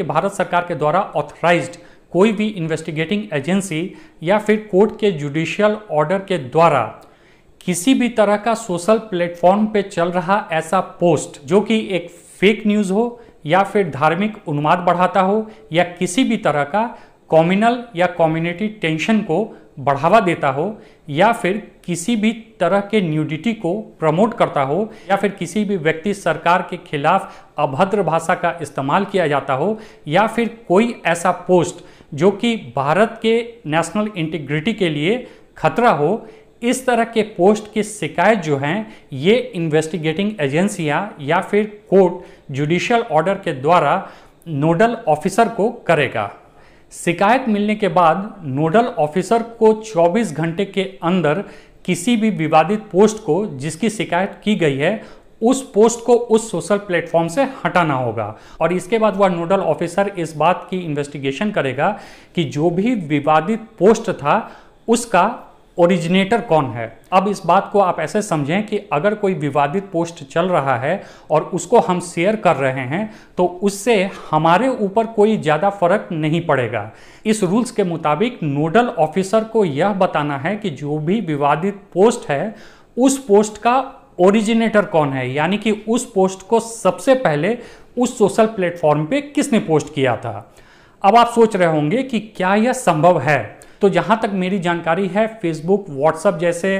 कि भारत सरकार के द्वारा ऑथराइज्ड कोई भी इन्वेस्टिगेटिंग एजेंसी या फिर कोर्ट के जुडिशियल ऑर्डर के द्वारा किसी भी तरह का सोशल प्लेटफॉर्म पे चल रहा ऐसा पोस्ट जो कि एक फेक न्यूज़ हो या फिर धार्मिक उन्माद बढ़ाता हो या किसी भी तरह का कॉम्युनल या कम्युनिटी टेंशन को बढ़ावा देता हो या फिर किसी भी तरह के न्यूडिटी को प्रमोट करता हो या फिर किसी भी व्यक्ति सरकार के खिलाफ अभद्र भाषा का इस्तेमाल किया जाता हो या फिर कोई ऐसा पोस्ट जो कि भारत के नेशनल इंटीग्रिटी के लिए खतरा हो इस तरह के पोस्ट की शिकायत जो हैं ये इन्वेस्टिगेटिंग एजेंसियां या फिर कोर्ट जुडिशियल ऑर्डर के द्वारा नोडल ऑफिसर को करेगा शिकायत मिलने के बाद नोडल ऑफिसर को 24 घंटे के अंदर किसी भी विवादित पोस्ट को जिसकी शिकायत की गई है उस पोस्ट को उस सोशल प्लेटफॉर्म से हटाना होगा और इसके बाद वह नोडल ऑफिसर इस बात की इन्वेस्टिगेशन करेगा कि जो भी विवादित पोस्ट था उसका ओरिजिनेटर कौन है अब इस बात को आप ऐसे समझें कि अगर कोई विवादित पोस्ट चल रहा है और उसको हम शेयर कर रहे हैं तो उससे हमारे ऊपर कोई ज़्यादा फर्क नहीं पड़ेगा इस रूल्स के मुताबिक नोडल ऑफिसर को यह बताना है कि जो भी विवादित पोस्ट है उस पोस्ट का ओरिजिनेटर कौन है यानी कि उस पोस्ट को सबसे पहले उस सोशल प्लेटफॉर्म पे किसने पोस्ट किया था अब आप सोच रहे होंगे कि क्या यह संभव है तो जहां तक मेरी जानकारी है फेसबुक व्हाट्सअप जैसे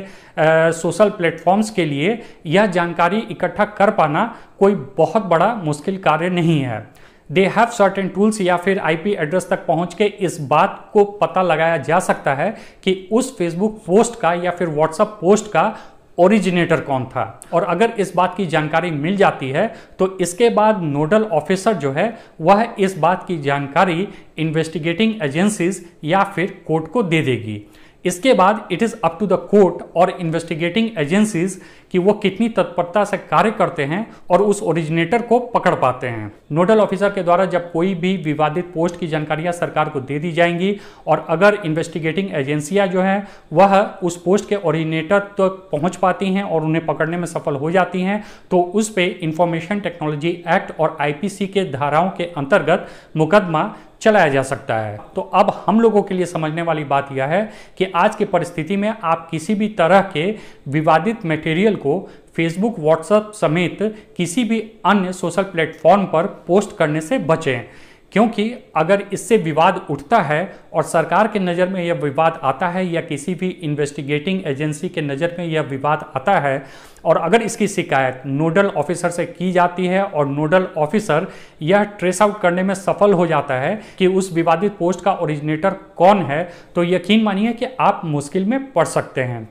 सोशल प्लेटफॉर्म्स के लिए यह जानकारी इकट्ठा कर पाना कोई बहुत बड़ा मुश्किल कार्य नहीं है दे हैव सर्टेन टूल्स या फिर आईपी एड्रेस तक पहुंच के इस बात को पता लगाया जा सकता है कि उस फेसबुक पोस्ट का या फिर व्हाट्सअप पोस्ट का ओरिजिनेटर कौन था और अगर इस बात की जानकारी मिल जाती है तो इसके बाद नोडल ऑफिसर जो है वह इस बात की जानकारी इन्वेस्टिगेटिंग एजेंसीज या फिर कोर्ट को दे देगी इसके बाद it is up to the court और इन्वेस्टिगेटिंग एजेंसीज कि वो कितनी तत्परता से कार्य करते हैं और उस ओरिजिनेटर को पकड़ पाते हैं नोडल ऑफिसर के द्वारा जब कोई भी विवादित पोस्ट की जानकारियां सरकार को दे दी जाएंगी और अगर इन्वेस्टिगेटिंग एजेंसियां जो हैं वह उस पोस्ट के ओरिजिनेटर तक तो पहुंच पाती हैं और उन्हें पकड़ने में सफल हो जाती हैं तो उस पर इंफॉर्मेशन टेक्नोलॉजी एक्ट और आईपीसी के धाराओं के अंतर्गत मुकदमा चलाया जा सकता है तो अब हम लोगों के लिए समझने वाली बात यह है कि आज की परिस्थिति में आप किसी भी तरह के विवादित मटेरियल को फेसबुक व्हाट्सएप समेत किसी भी अन्य सोशल प्लेटफॉर्म पर पोस्ट करने से बचें क्योंकि अगर इससे विवाद उठता है और सरकार के नज़र में यह विवाद आता है या किसी भी इन्वेस्टिगेटिंग एजेंसी के नज़र में यह विवाद आता है और अगर इसकी शिकायत नोडल ऑफिसर से की जाती है और नोडल ऑफिसर यह ट्रेस आउट करने में सफल हो जाता है कि उस विवादित पोस्ट का ओरिजिनेटर कौन है तो यकीन मानिए कि आप मुश्किल में पड़ सकते हैं